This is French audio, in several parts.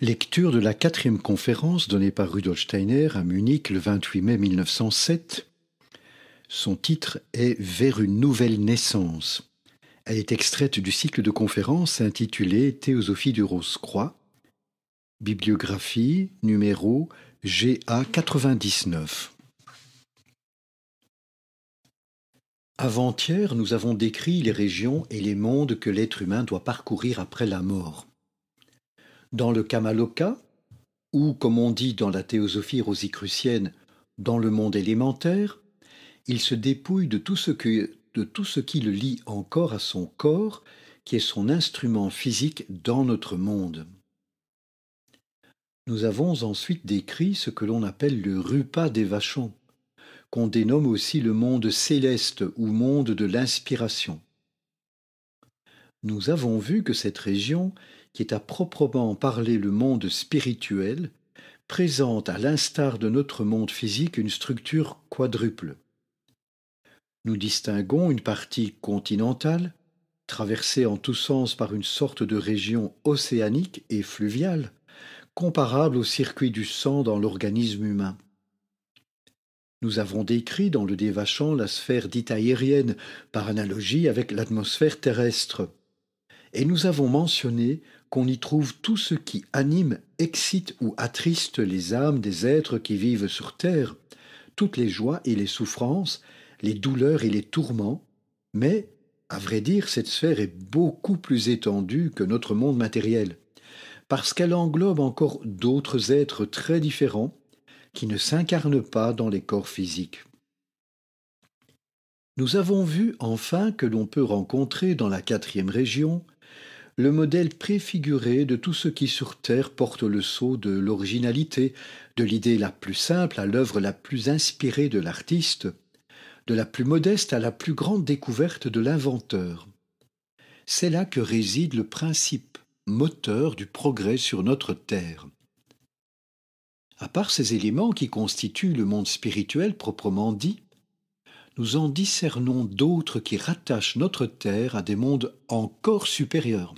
Lecture de la quatrième conférence donnée par Rudolf Steiner à Munich le 28 mai 1907. Son titre est Vers une nouvelle naissance. Elle est extraite du cycle de conférences intitulé Théosophie du Rose-Croix, bibliographie numéro GA 99. Avant-hier, nous avons décrit les régions et les mondes que l'être humain doit parcourir après la mort dans le Kamaloka, ou comme on dit dans la théosophie rosicrucienne, dans le monde élémentaire, il se dépouille de tout ce, de tout ce qui le lie encore à son corps, qui est son instrument physique dans notre monde. Nous avons ensuite décrit ce que l'on appelle le rupa des vachons, qu'on dénomme aussi le monde céleste ou monde de l'inspiration. Nous avons vu que cette région qui est à proprement parler le monde spirituel, présente, à l'instar de notre monde physique, une structure quadruple. Nous distinguons une partie continentale, traversée en tous sens par une sorte de région océanique et fluviale, comparable au circuit du sang dans l'organisme humain. Nous avons décrit dans le Dévachant la sphère dite aérienne, par analogie avec l'atmosphère terrestre. Et nous avons mentionné qu'on y trouve tout ce qui anime, excite ou attriste les âmes des êtres qui vivent sur terre, toutes les joies et les souffrances, les douleurs et les tourments, mais, à vrai dire, cette sphère est beaucoup plus étendue que notre monde matériel, parce qu'elle englobe encore d'autres êtres très différents qui ne s'incarnent pas dans les corps physiques. Nous avons vu enfin que l'on peut rencontrer dans la quatrième région le modèle préfiguré de tout ce qui sur Terre porte le sceau de l'originalité, de l'idée la plus simple à l'œuvre la plus inspirée de l'artiste, de la plus modeste à la plus grande découverte de l'inventeur. C'est là que réside le principe moteur du progrès sur notre Terre. À part ces éléments qui constituent le monde spirituel proprement dit, nous en discernons d'autres qui rattachent notre Terre à des mondes encore supérieurs.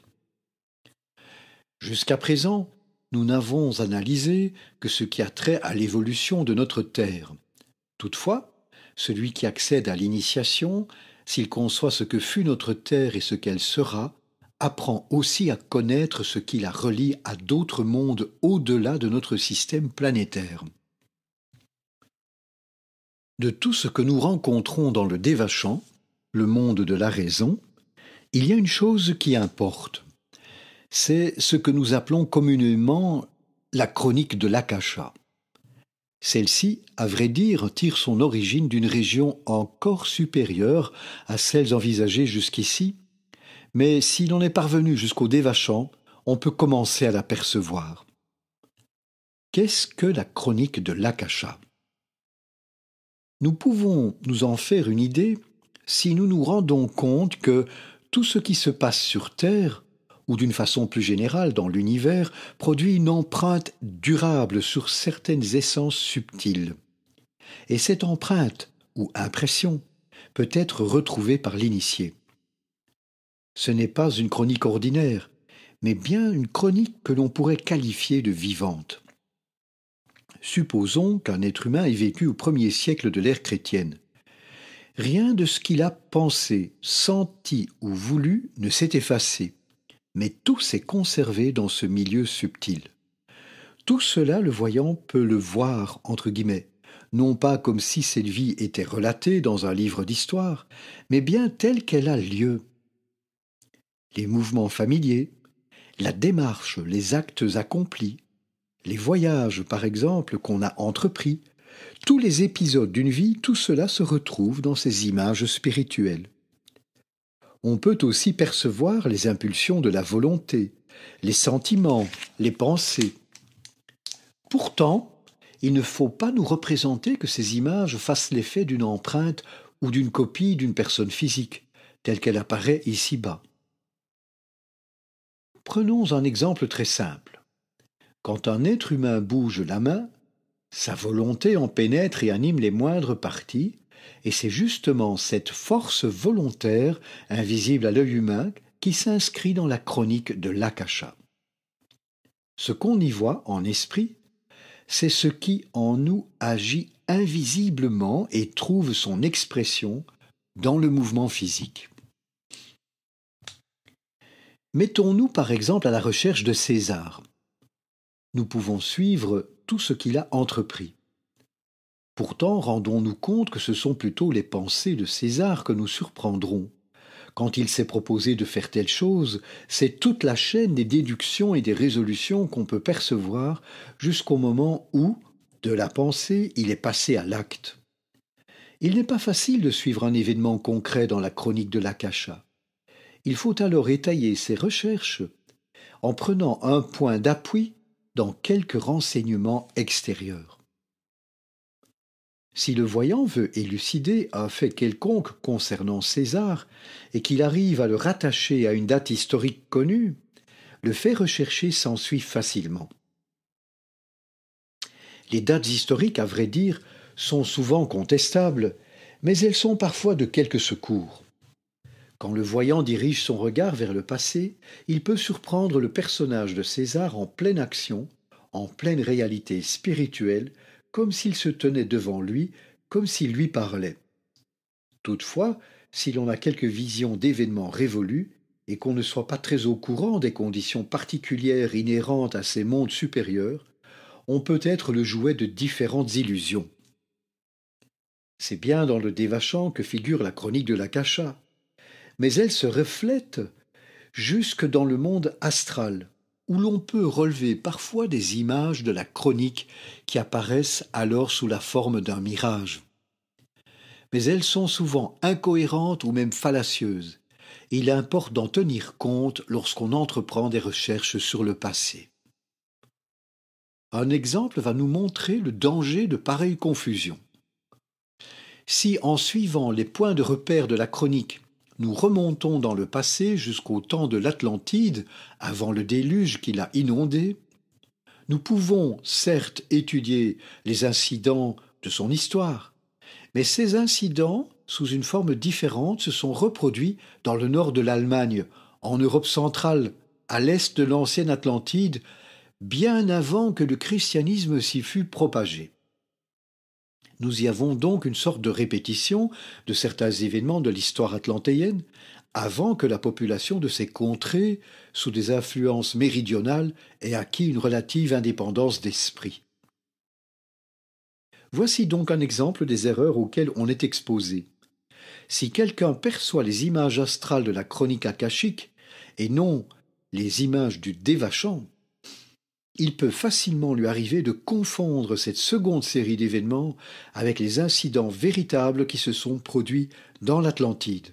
Jusqu'à présent, nous n'avons analysé que ce qui a trait à l'évolution de notre Terre. Toutefois, celui qui accède à l'initiation, s'il conçoit ce que fut notre Terre et ce qu'elle sera, apprend aussi à connaître ce qui la relie à d'autres mondes au-delà de notre système planétaire. De tout ce que nous rencontrons dans le dévachant, le monde de la raison, il y a une chose qui importe c'est ce que nous appelons communément la chronique de l'Akasha. Celle-ci, à vrai dire, tire son origine d'une région encore supérieure à celles envisagées jusqu'ici, mais si l'on est parvenu jusqu'au dévachant, on peut commencer à l'apercevoir. Qu'est-ce que la chronique de l'Akasha Nous pouvons nous en faire une idée si nous nous rendons compte que tout ce qui se passe sur Terre ou d'une façon plus générale dans l'univers, produit une empreinte durable sur certaines essences subtiles. Et cette empreinte, ou impression, peut être retrouvée par l'initié. Ce n'est pas une chronique ordinaire, mais bien une chronique que l'on pourrait qualifier de vivante. Supposons qu'un être humain ait vécu au premier siècle de l'ère chrétienne. Rien de ce qu'il a pensé, senti ou voulu ne s'est effacé mais tout s'est conservé dans ce milieu subtil. Tout cela, le voyant peut le voir, entre guillemets, non pas comme si cette vie était relatée dans un livre d'histoire, mais bien telle qu'elle a lieu. Les mouvements familiers, la démarche, les actes accomplis, les voyages, par exemple, qu'on a entrepris, tous les épisodes d'une vie, tout cela se retrouve dans ces images spirituelles on peut aussi percevoir les impulsions de la volonté, les sentiments, les pensées. Pourtant, il ne faut pas nous représenter que ces images fassent l'effet d'une empreinte ou d'une copie d'une personne physique, telle qu'elle apparaît ici-bas. Prenons un exemple très simple. Quand un être humain bouge la main, sa volonté en pénètre et anime les moindres parties, et c'est justement cette force volontaire, invisible à l'œil humain, qui s'inscrit dans la chronique de l'Akasha. Ce qu'on y voit en esprit, c'est ce qui en nous agit invisiblement et trouve son expression dans le mouvement physique. Mettons-nous par exemple à la recherche de César. Nous pouvons suivre tout ce qu'il a entrepris. Pourtant, rendons-nous compte que ce sont plutôt les pensées de César que nous surprendrons. Quand il s'est proposé de faire telle chose, c'est toute la chaîne des déductions et des résolutions qu'on peut percevoir jusqu'au moment où, de la pensée, il est passé à l'acte. Il n'est pas facile de suivre un événement concret dans la chronique de l'Akasha. Il faut alors étayer ses recherches en prenant un point d'appui dans quelques renseignements extérieurs. Si le voyant veut élucider un fait quelconque concernant César et qu'il arrive à le rattacher à une date historique connue, le fait recherché s'ensuit facilement. Les dates historiques, à vrai dire, sont souvent contestables, mais elles sont parfois de quelque secours. Quand le voyant dirige son regard vers le passé, il peut surprendre le personnage de César en pleine action, en pleine réalité spirituelle, comme s'il se tenait devant lui, comme s'il lui parlait. Toutefois, si l'on a quelques visions d'événements révolus, et qu'on ne soit pas très au courant des conditions particulières inhérentes à ces mondes supérieurs, on peut être le jouet de différentes illusions. C'est bien dans le Dévachant que figure la chronique de la mais elle se reflète jusque dans le monde astral, où l'on peut relever parfois des images de la chronique qui apparaissent alors sous la forme d'un mirage. Mais elles sont souvent incohérentes ou même fallacieuses, et il importe d'en tenir compte lorsqu'on entreprend des recherches sur le passé. Un exemple va nous montrer le danger de pareille confusion. Si, en suivant les points de repère de la chronique, nous remontons dans le passé jusqu'au temps de l'Atlantide, avant le déluge qui l'a inondé. Nous pouvons, certes, étudier les incidents de son histoire, mais ces incidents, sous une forme différente, se sont reproduits dans le nord de l'Allemagne, en Europe centrale, à l'est de l'ancienne Atlantide, bien avant que le christianisme s'y fût propagé. Nous y avons donc une sorte de répétition de certains événements de l'histoire atlantéenne, avant que la population de ces contrées, sous des influences méridionales, ait acquis une relative indépendance d'esprit. Voici donc un exemple des erreurs auxquelles on est exposé. Si quelqu'un perçoit les images astrales de la chronique akashique, et non les images du Dévachant, il peut facilement lui arriver de confondre cette seconde série d'événements avec les incidents véritables qui se sont produits dans l'Atlantide.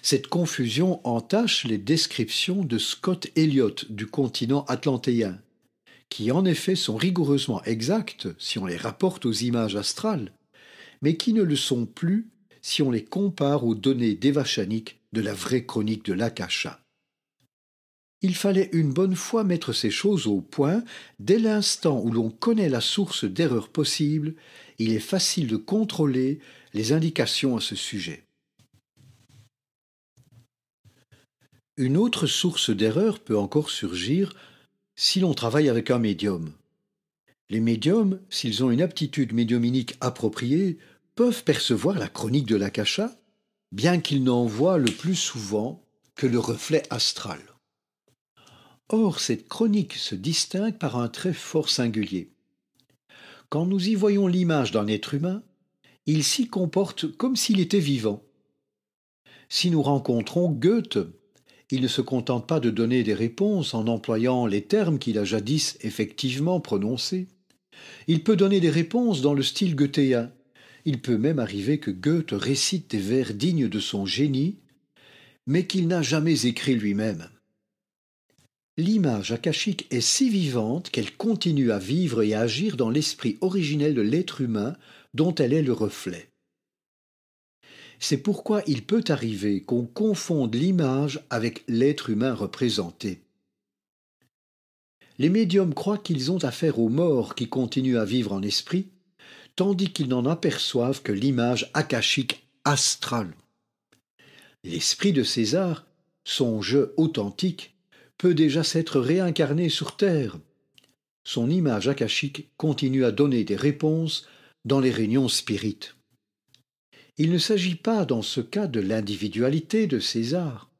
Cette confusion entache les descriptions de Scott Elliott du continent atlantéen, qui en effet sont rigoureusement exactes si on les rapporte aux images astrales, mais qui ne le sont plus si on les compare aux données dévachaniques de la vraie chronique de l'Akasha. Il fallait une bonne fois mettre ces choses au point. Dès l'instant où l'on connaît la source d'erreur possible, il est facile de contrôler les indications à ce sujet. Une autre source d'erreur peut encore surgir si l'on travaille avec un médium. Les médiums, s'ils ont une aptitude médiuminique appropriée, peuvent percevoir la chronique de l'akasha, bien qu'ils n'en voient le plus souvent que le reflet astral. Or, cette chronique se distingue par un trait fort singulier. Quand nous y voyons l'image d'un être humain, il s'y comporte comme s'il était vivant. Si nous rencontrons Goethe, il ne se contente pas de donner des réponses en employant les termes qu'il a jadis effectivement prononcés. Il peut donner des réponses dans le style goethéen. Il peut même arriver que Goethe récite des vers dignes de son génie, mais qu'il n'a jamais écrit lui-même. L'image akashique est si vivante qu'elle continue à vivre et à agir dans l'esprit originel de l'être humain dont elle est le reflet. C'est pourquoi il peut arriver qu'on confonde l'image avec l'être humain représenté. Les médiums croient qu'ils ont affaire aux morts qui continuent à vivre en esprit, tandis qu'ils n'en aperçoivent que l'image akashique astrale. L'esprit de César, son jeu authentique, peut déjà s'être réincarné sur Terre. Son image akashique continue à donner des réponses dans les réunions spirites. Il ne s'agit pas dans ce cas de l'individualité de César,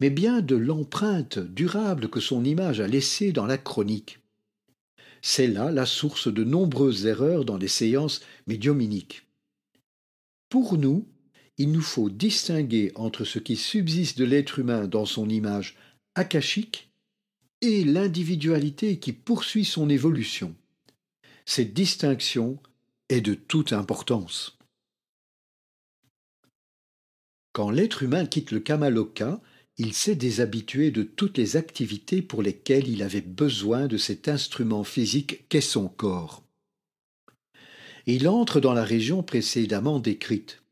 mais bien de l'empreinte durable que son image a laissée dans la chronique. C'est là la source de nombreuses erreurs dans les séances médiumniques. Pour nous, il nous faut distinguer entre ce qui subsiste de l'être humain dans son image Akashic et l'individualité qui poursuit son évolution. Cette distinction est de toute importance. Quand l'être humain quitte le Kamaloka, il s'est déshabitué de toutes les activités pour lesquelles il avait besoin de cet instrument physique qu'est son corps. Il entre dans la région précédemment décrite.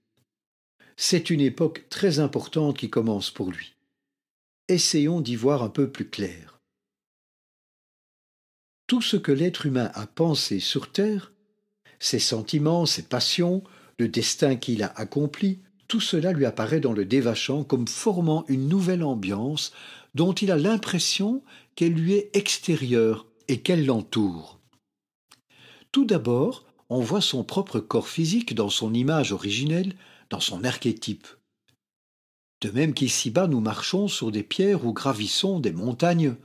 C'est une époque très importante qui commence pour lui essayons d'y voir un peu plus clair. Tout ce que l'être humain a pensé sur Terre, ses sentiments, ses passions, le destin qu'il a accompli, tout cela lui apparaît dans le dévachant comme formant une nouvelle ambiance dont il a l'impression qu'elle lui est extérieure et qu'elle l'entoure. Tout d'abord, on voit son propre corps physique dans son image originelle, dans son archétype. De même qu'ici-bas nous marchons sur des pierres ou gravissons des montagnes,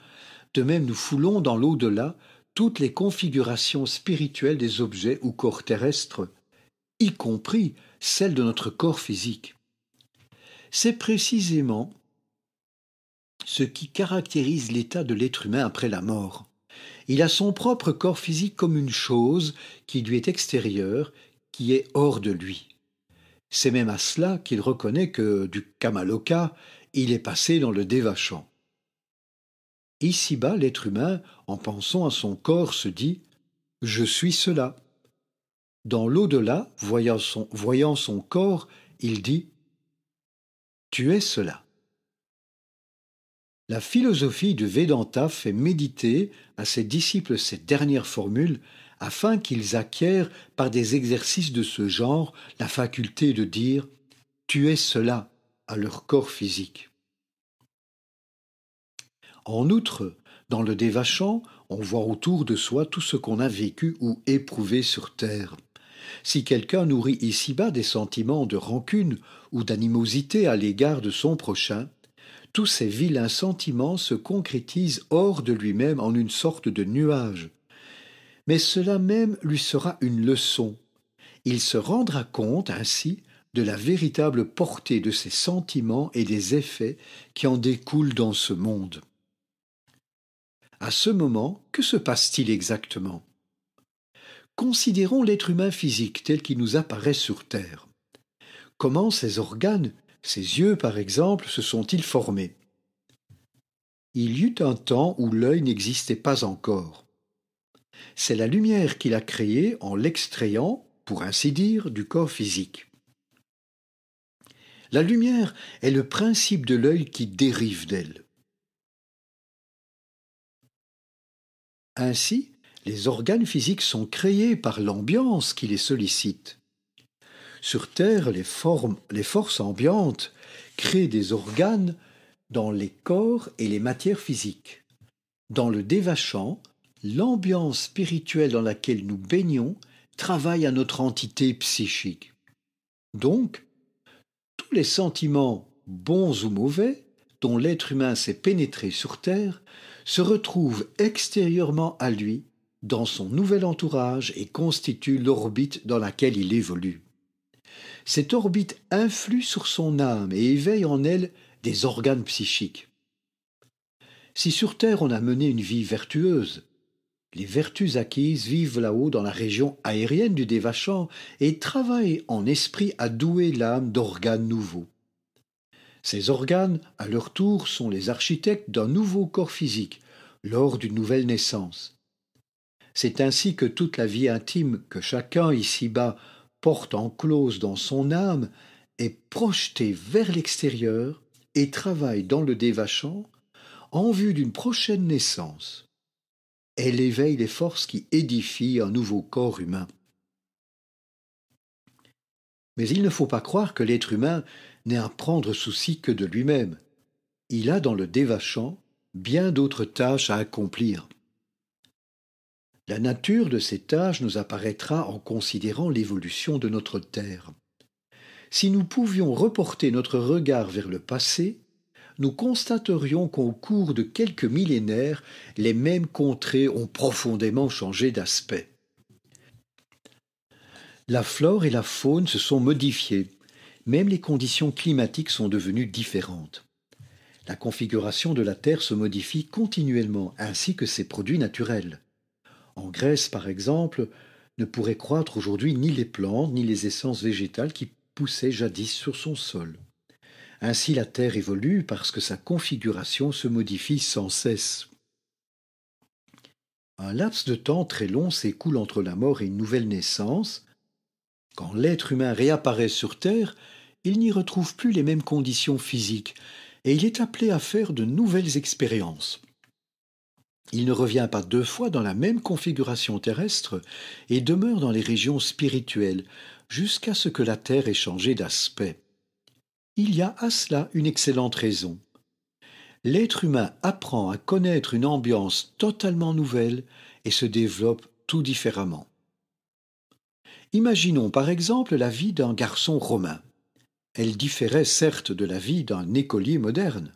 de même nous foulons dans l'au-delà toutes les configurations spirituelles des objets ou corps terrestres, y compris celles de notre corps physique. C'est précisément ce qui caractérise l'état de l'être humain après la mort. Il a son propre corps physique comme une chose qui lui est extérieure, qui est hors de lui. C'est même à cela qu'il reconnaît que du Kamaloka, il est passé dans le dévachant. Ici-bas, l'être humain, en pensant à son corps, se dit Je suis cela. Dans l'au-delà, voyant son, voyant son corps, il dit Tu es cela. La philosophie du Vedanta fait méditer à ses disciples cette dernière formule afin qu'ils acquièrent par des exercices de ce genre la faculté de dire ⁇ Tu es cela ⁇ à leur corps physique. En outre, dans le dévachant, on voit autour de soi tout ce qu'on a vécu ou éprouvé sur Terre. Si quelqu'un nourrit ici-bas des sentiments de rancune ou d'animosité à l'égard de son prochain, tous ces vilains sentiments se concrétisent hors de lui-même en une sorte de nuage, mais cela même lui sera une leçon. Il se rendra compte ainsi de la véritable portée de ses sentiments et des effets qui en découlent dans ce monde. À ce moment, que se passe-t-il exactement Considérons l'être humain physique tel qu'il nous apparaît sur Terre. Comment ses organes, ses yeux par exemple, se sont-ils formés Il y eut un temps où l'œil n'existait pas encore. C'est la lumière qu'il a créée en l'extrayant, pour ainsi dire, du corps physique. La lumière est le principe de l'œil qui dérive d'elle. Ainsi, les organes physiques sont créés par l'ambiance qui les sollicite. Sur Terre, les, formes, les forces ambiantes créent des organes dans les corps et les matières physiques. Dans le dévachant, l'ambiance spirituelle dans laquelle nous baignons travaille à notre entité psychique. Donc, tous les sentiments, bons ou mauvais, dont l'être humain s'est pénétré sur Terre, se retrouvent extérieurement à lui, dans son nouvel entourage, et constituent l'orbite dans laquelle il évolue. Cette orbite influe sur son âme et éveille en elle des organes psychiques. Si sur Terre on a mené une vie vertueuse, les vertus acquises vivent là-haut dans la région aérienne du dévachant et travaillent en esprit à douer l'âme d'organes nouveaux. Ces organes, à leur tour, sont les architectes d'un nouveau corps physique, lors d'une nouvelle naissance. C'est ainsi que toute la vie intime que chacun ici-bas porte en close dans son âme est projetée vers l'extérieur et travaille dans le dévachant en vue d'une prochaine naissance elle éveille les forces qui édifient un nouveau corps humain. Mais il ne faut pas croire que l'être humain n'ait à prendre souci que de lui-même. Il a dans le dévachant bien d'autres tâches à accomplir. La nature de ces tâches nous apparaîtra en considérant l'évolution de notre Terre. Si nous pouvions reporter notre regard vers le passé, nous constaterions qu'au cours de quelques millénaires, les mêmes contrées ont profondément changé d'aspect. La flore et la faune se sont modifiées, même les conditions climatiques sont devenues différentes. La configuration de la Terre se modifie continuellement, ainsi que ses produits naturels. En Grèce, par exemple, ne pourraient croître aujourd'hui ni les plantes ni les essences végétales qui poussaient jadis sur son sol. Ainsi la Terre évolue parce que sa configuration se modifie sans cesse. Un laps de temps très long s'écoule entre la mort et une nouvelle naissance. Quand l'être humain réapparaît sur Terre, il n'y retrouve plus les mêmes conditions physiques et il est appelé à faire de nouvelles expériences. Il ne revient pas deux fois dans la même configuration terrestre et demeure dans les régions spirituelles jusqu'à ce que la Terre ait changé d'aspect. Il y a à cela une excellente raison. L'être humain apprend à connaître une ambiance totalement nouvelle et se développe tout différemment. Imaginons par exemple la vie d'un garçon romain. Elle différait certes de la vie d'un écolier moderne.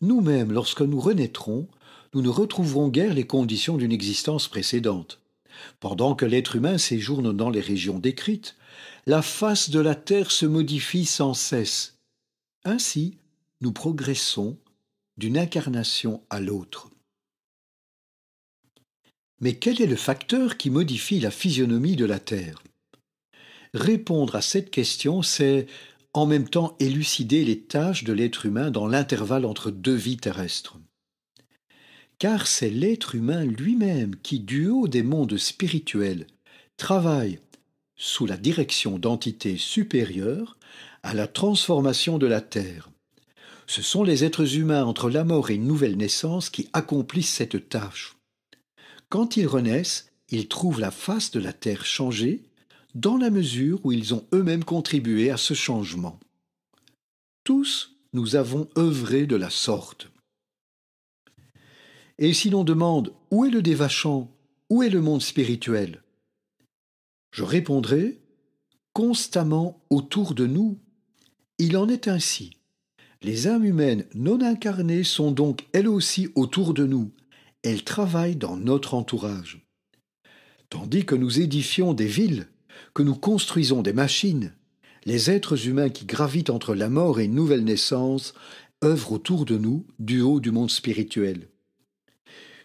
Nous-mêmes, lorsque nous renaîtrons, nous ne retrouverons guère les conditions d'une existence précédente. Pendant que l'être humain séjourne dans les régions décrites, la face de la Terre se modifie sans cesse. Ainsi, nous progressons d'une incarnation à l'autre. Mais quel est le facteur qui modifie la physionomie de la Terre Répondre à cette question, c'est en même temps élucider les tâches de l'être humain dans l'intervalle entre deux vies terrestres. Car c'est l'être humain lui-même qui, du haut des mondes spirituels, travaille sous la direction d'entités supérieures à la transformation de la Terre. Ce sont les êtres humains entre la mort et une nouvelle naissance qui accomplissent cette tâche. Quand ils renaissent, ils trouvent la face de la Terre changée dans la mesure où ils ont eux-mêmes contribué à ce changement. Tous, nous avons œuvré de la sorte. Et si l'on demande où est le dévachant, où est le monde spirituel je répondrai, constamment autour de nous, il en est ainsi. Les âmes humaines non incarnées sont donc elles aussi autour de nous. Elles travaillent dans notre entourage. Tandis que nous édifions des villes, que nous construisons des machines, les êtres humains qui gravitent entre la mort et une nouvelle naissance œuvrent autour de nous du haut du monde spirituel.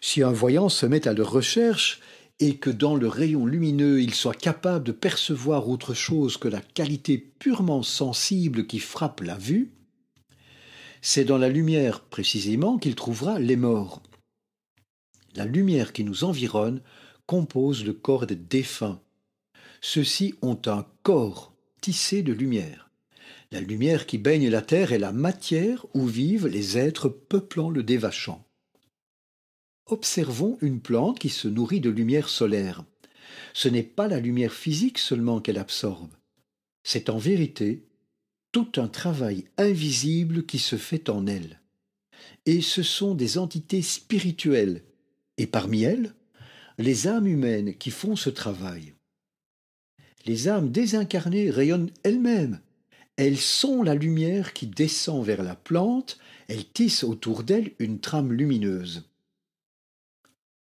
Si un voyant se met à leur recherche, et que dans le rayon lumineux il soit capable de percevoir autre chose que la qualité purement sensible qui frappe la vue, c'est dans la lumière précisément qu'il trouvera les morts. La lumière qui nous environne compose le corps des défunts. Ceux-ci ont un corps tissé de lumière. La lumière qui baigne la terre est la matière où vivent les êtres peuplant le dévachant. Observons une plante qui se nourrit de lumière solaire. Ce n'est pas la lumière physique seulement qu'elle absorbe. C'est en vérité tout un travail invisible qui se fait en elle. Et ce sont des entités spirituelles, et parmi elles, les âmes humaines qui font ce travail. Les âmes désincarnées rayonnent elles-mêmes. Elles sont la lumière qui descend vers la plante, elles tissent autour d'elle une trame lumineuse.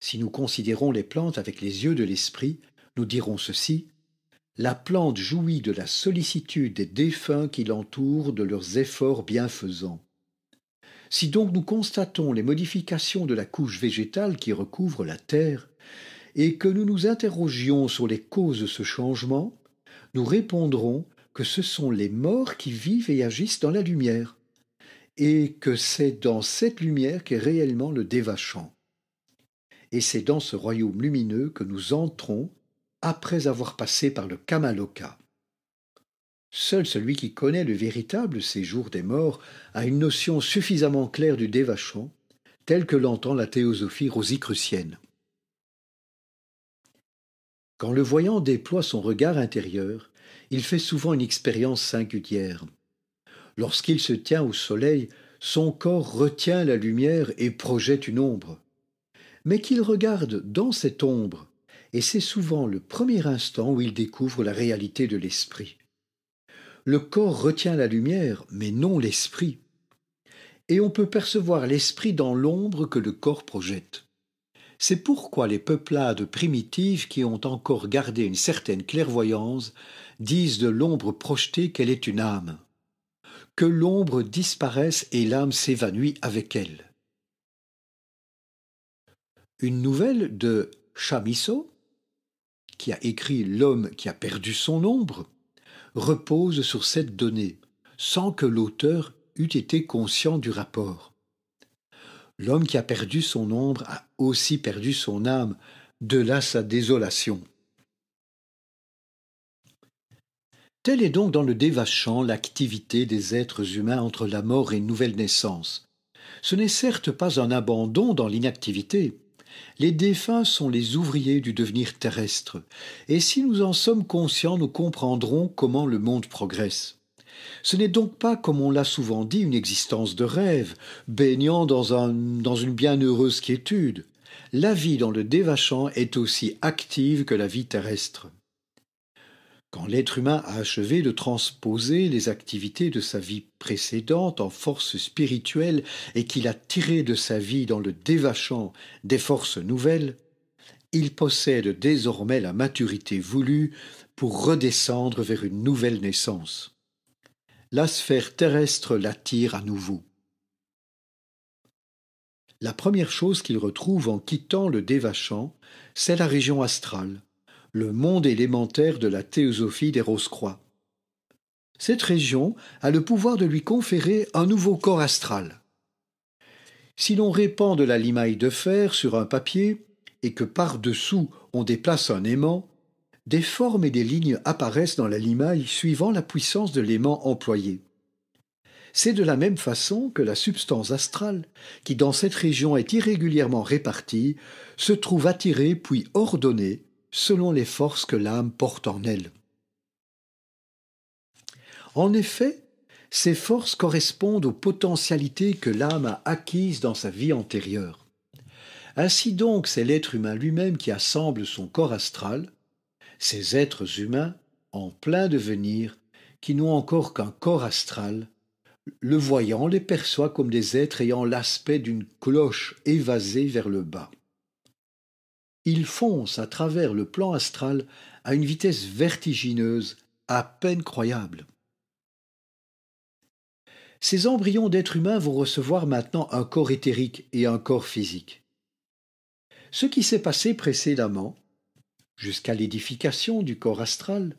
Si nous considérons les plantes avec les yeux de l'esprit, nous dirons ceci. La plante jouit de la sollicitude des défunts qui l'entourent, de leurs efforts bienfaisants. Si donc nous constatons les modifications de la couche végétale qui recouvre la Terre, et que nous nous interrogions sur les causes de ce changement, nous répondrons que ce sont les morts qui vivent et agissent dans la lumière, et que c'est dans cette lumière qu'est réellement le dévachant et c'est dans ce royaume lumineux que nous entrons après avoir passé par le Kamaloka. Seul celui qui connaît le véritable séjour des morts a une notion suffisamment claire du dévachon, telle que l'entend la théosophie rosicrucienne. Quand le voyant déploie son regard intérieur, il fait souvent une expérience singulière. Lorsqu'il se tient au soleil, son corps retient la lumière et projette une ombre mais qu'il regarde dans cette ombre, et c'est souvent le premier instant où il découvre la réalité de l'esprit. Le corps retient la lumière, mais non l'esprit. Et on peut percevoir l'esprit dans l'ombre que le corps projette. C'est pourquoi les peuplades primitives qui ont encore gardé une certaine clairvoyance disent de l'ombre projetée qu'elle est une âme. Que l'ombre disparaisse et l'âme s'évanouit avec elle une nouvelle de Chamisso, qui a écrit L'homme qui a perdu son ombre, repose sur cette donnée, sans que l'auteur eût été conscient du rapport. L'homme qui a perdu son ombre a aussi perdu son âme, de là sa désolation. Telle est donc dans le dévachant l'activité des êtres humains entre la mort et nouvelle naissance. Ce n'est certes pas un abandon dans l'inactivité, les défunts sont les ouvriers du devenir terrestre, et si nous en sommes conscients, nous comprendrons comment le monde progresse. Ce n'est donc pas, comme on l'a souvent dit, une existence de rêve, baignant dans, un, dans une bienheureuse quiétude. La vie dans le dévachant est aussi active que la vie terrestre quand l'être humain a achevé de transposer les activités de sa vie précédente en forces spirituelles et qu'il a tiré de sa vie dans le dévachant des forces nouvelles, il possède désormais la maturité voulue pour redescendre vers une nouvelle naissance. La sphère terrestre l'attire à nouveau. La première chose qu'il retrouve en quittant le dévachant, c'est la région astrale, le monde élémentaire de la théosophie des Rose-Croix. Cette région a le pouvoir de lui conférer un nouveau corps astral. Si l'on répand de la limaille de fer sur un papier et que par-dessous on déplace un aimant, des formes et des lignes apparaissent dans la limaille suivant la puissance de l'aimant employé. C'est de la même façon que la substance astrale, qui dans cette région est irrégulièrement répartie, se trouve attirée puis ordonnée selon les forces que l'âme porte en elle. En effet, ces forces correspondent aux potentialités que l'âme a acquises dans sa vie antérieure. Ainsi donc, c'est l'être humain lui-même qui assemble son corps astral, ces êtres humains en plein devenir, qui n'ont encore qu'un corps astral, le voyant les perçoit comme des êtres ayant l'aspect d'une cloche évasée vers le bas ils fonce à travers le plan astral à une vitesse vertigineuse, à peine croyable. Ces embryons d'êtres humains vont recevoir maintenant un corps éthérique et un corps physique. Ce qui s'est passé précédemment, jusqu'à l'édification du corps astral,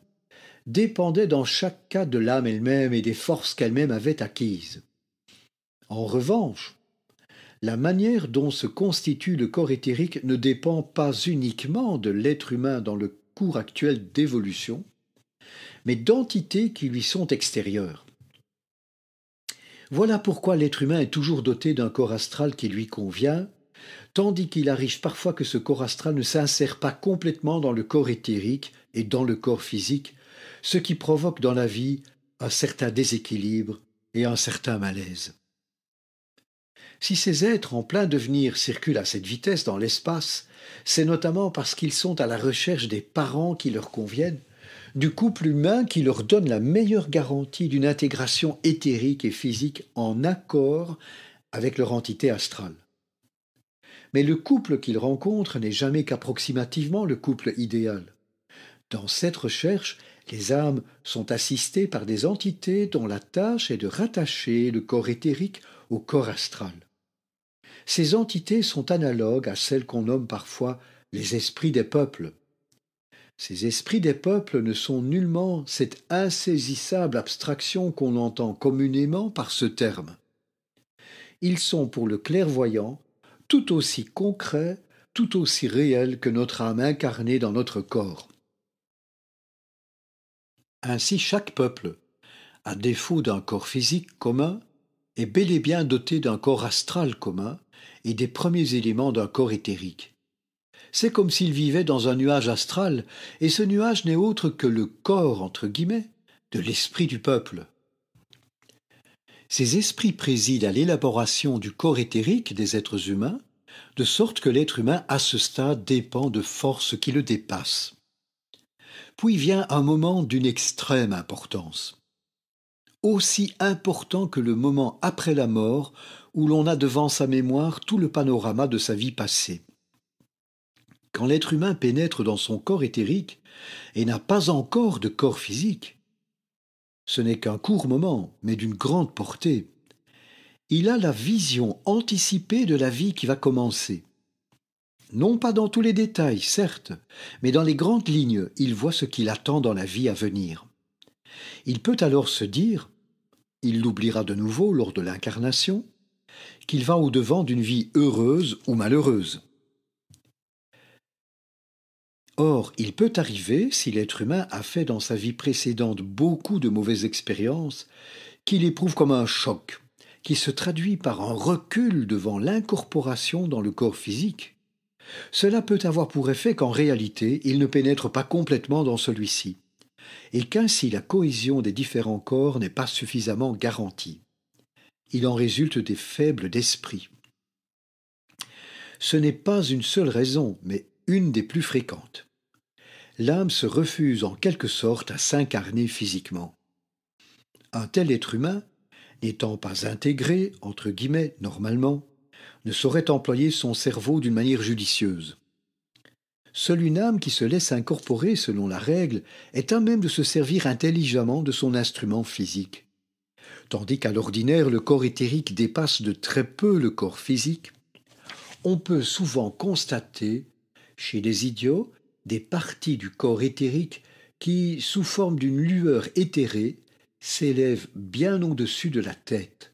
dépendait dans chaque cas de l'âme elle-même et des forces qu'elle-même avait acquises. En revanche, la manière dont se constitue le corps éthérique ne dépend pas uniquement de l'être humain dans le cours actuel d'évolution, mais d'entités qui lui sont extérieures. Voilà pourquoi l'être humain est toujours doté d'un corps astral qui lui convient, tandis qu'il arrive parfois que ce corps astral ne s'insère pas complètement dans le corps éthérique et dans le corps physique, ce qui provoque dans la vie un certain déséquilibre et un certain malaise. Si ces êtres en plein devenir circulent à cette vitesse dans l'espace, c'est notamment parce qu'ils sont à la recherche des parents qui leur conviennent, du couple humain qui leur donne la meilleure garantie d'une intégration éthérique et physique en accord avec leur entité astrale. Mais le couple qu'ils rencontrent n'est jamais qu'approximativement le couple idéal. Dans cette recherche, les âmes sont assistées par des entités dont la tâche est de rattacher le corps éthérique au corps astral ces entités sont analogues à celles qu'on nomme parfois les esprits des peuples. Ces esprits des peuples ne sont nullement cette insaisissable abstraction qu'on entend communément par ce terme. Ils sont pour le clairvoyant tout aussi concrets, tout aussi réels que notre âme incarnée dans notre corps. Ainsi chaque peuple, à défaut d'un corps physique commun, est bel et bien doté d'un corps astral commun, et des premiers éléments d'un corps éthérique. C'est comme s'il vivait dans un nuage astral, et ce nuage n'est autre que le corps, entre guillemets, de l'esprit du peuple. Ces esprits président à l'élaboration du corps éthérique des êtres humains, de sorte que l'être humain à ce stade dépend de forces qui le dépassent. Puis vient un moment d'une extrême importance. Aussi important que le moment après la mort où l'on a devant sa mémoire tout le panorama de sa vie passée. Quand l'être humain pénètre dans son corps éthérique et n'a pas encore de corps physique, ce n'est qu'un court moment, mais d'une grande portée. Il a la vision anticipée de la vie qui va commencer. Non pas dans tous les détails, certes, mais dans les grandes lignes, il voit ce qu'il attend dans la vie à venir. Il peut alors se dire, il l'oubliera de nouveau lors de l'incarnation, qu'il va au-devant d'une vie heureuse ou malheureuse. Or, il peut arriver, si l'être humain a fait dans sa vie précédente beaucoup de mauvaises expériences, qu'il éprouve comme un choc, qui se traduit par un recul devant l'incorporation dans le corps physique. Cela peut avoir pour effet qu'en réalité, il ne pénètre pas complètement dans celui-ci, et qu'ainsi la cohésion des différents corps n'est pas suffisamment garantie il en résulte des faibles d'esprit. Ce n'est pas une seule raison, mais une des plus fréquentes. L'âme se refuse en quelque sorte à s'incarner physiquement. Un tel être humain, n'étant pas intégré, entre guillemets, normalement, ne saurait employer son cerveau d'une manière judicieuse. Seule une âme qui se laisse incorporer selon la règle est à même de se servir intelligemment de son instrument physique tandis qu'à l'ordinaire le corps éthérique dépasse de très peu le corps physique, on peut souvent constater chez les idiots des parties du corps éthérique qui, sous forme d'une lueur éthérée, s'élèvent bien au-dessus de la tête.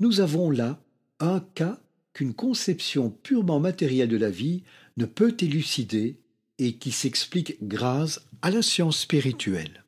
Nous avons là un cas qu'une conception purement matérielle de la vie ne peut élucider et qui s'explique grâce à la science spirituelle.